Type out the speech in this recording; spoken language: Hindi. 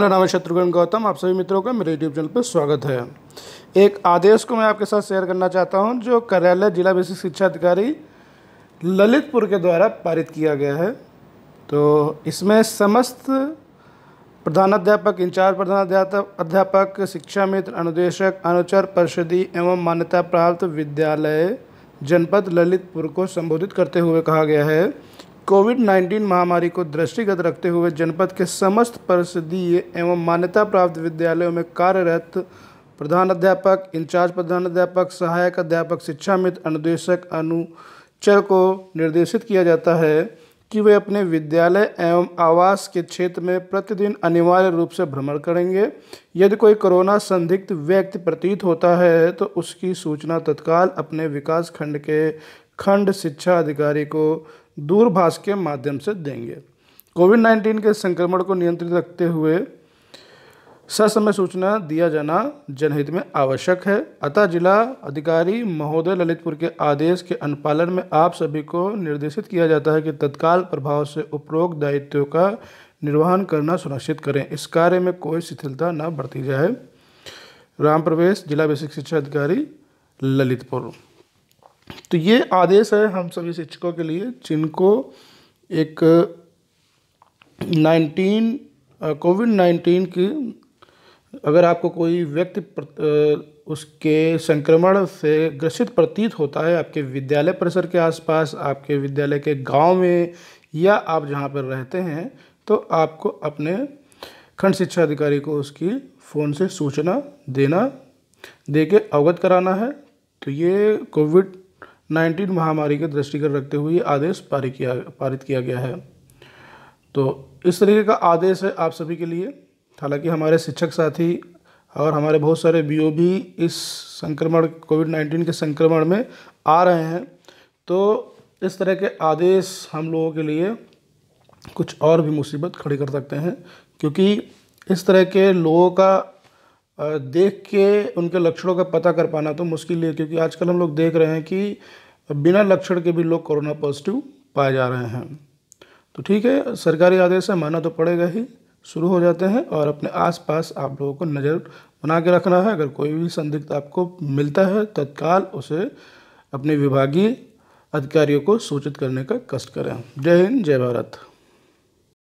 मेरा नाम है शत्रुघ्न गौतम आप सभी मित्रों का मेरे यूट्यूब चैनल पर स्वागत है एक आदेश को मैं आपके साथ शेयर करना चाहता हूं जो कार्यालय जिला बेसिक शिक्षा अधिकारी ललितपुर के द्वारा पारित किया गया है तो इसमें समस्त प्रधानाध्यापक इंचार्ज प्रधानाध्यापक शिक्षा मित्र अनुदेशक अनुचर परिषदी एवं मान्यता प्राप्त विद्यालय जनपद ललितपुर को संबोधित करते हुए कहा गया है कोविड 19 महामारी को दृष्टिगत रखते हुए जनपद के समस्त परिषदीय एवं मान्यता प्राप्त विद्यालयों में कार्यरत प्रधानाध्यापक इंचार्ज प्रधानाध्यापक सहायक अध्यापक शिक्षा मित्र अनुदेशक अनुचर को निर्देशित किया जाता है कि वे अपने विद्यालय एवं आवास के क्षेत्र में प्रतिदिन अनिवार्य रूप से भ्रमण करेंगे यदि कोई कोरोना संदिग्ध व्यक्ति प्रतीत होता है तो उसकी सूचना तत्काल अपने विकास खंड के खंड शिक्षा अधिकारी को दूरभाष के माध्यम से देंगे कोविड नाइन्टीन के संक्रमण को नियंत्रित रखते हुए ससमय सूचना दिया जाना जनहित में आवश्यक है अतः जिला अधिकारी महोदय ललितपुर के आदेश के अनुपालन में आप सभी को निर्देशित किया जाता है कि तत्काल प्रभाव से उपरोक्त दायित्व का निर्वहन करना सुनिश्चित करें इस कार्य में कोई शिथिलता न बरती जाए राम प्रवेश जिला बेसिक शिक्षा अधिकारी ललितपुर तो ये आदेश है हम सभी शिक्षकों के लिए जिनको एक नाइन्टीन कोविड नाइन्टीन की अगर आपको कोई व्यक्ति उसके संक्रमण से ग्रसित प्रतीत होता है आपके विद्यालय परिसर के आसपास आपके विद्यालय के गांव में या आप जहां पर रहते हैं तो आपको अपने खंड शिक्षा अधिकारी को उसकी फ़ोन से सूचना देना दे के अवगत कराना है तो ये कोविड नाइन्टीन महामारी के दृष्टिगत रखते हुए ये आदेश पारित किया पारित किया गया है तो इस तरीके का आदेश है आप सभी के लिए हालांकि हमारे शिक्षक साथी और हमारे बहुत सारे बी ओ भी इस संक्रमण कोविड नाइन्टीन के संक्रमण में आ रहे हैं तो इस तरह के आदेश हम लोगों के लिए कुछ और भी मुसीबत खड़ी कर सकते हैं क्योंकि इस तरह के लोगों का देख के उनके लक्षणों का पता कर पाना तो मुश्किल है क्योंकि आजकल हम लोग देख रहे हैं कि बिना लक्षण के भी लोग कोरोना पॉजिटिव पाए जा रहे हैं तो ठीक है सरकारी आदेश है माना तो पड़ेगा ही शुरू हो जाते हैं और अपने आसपास आप लोगों को नज़र बना के रखना है अगर कोई भी संदिग्ध आपको मिलता है तत्काल उसे अपने विभागीय अधिकारियों को सूचित करने का कष्ट करें जय हिंद जय भारत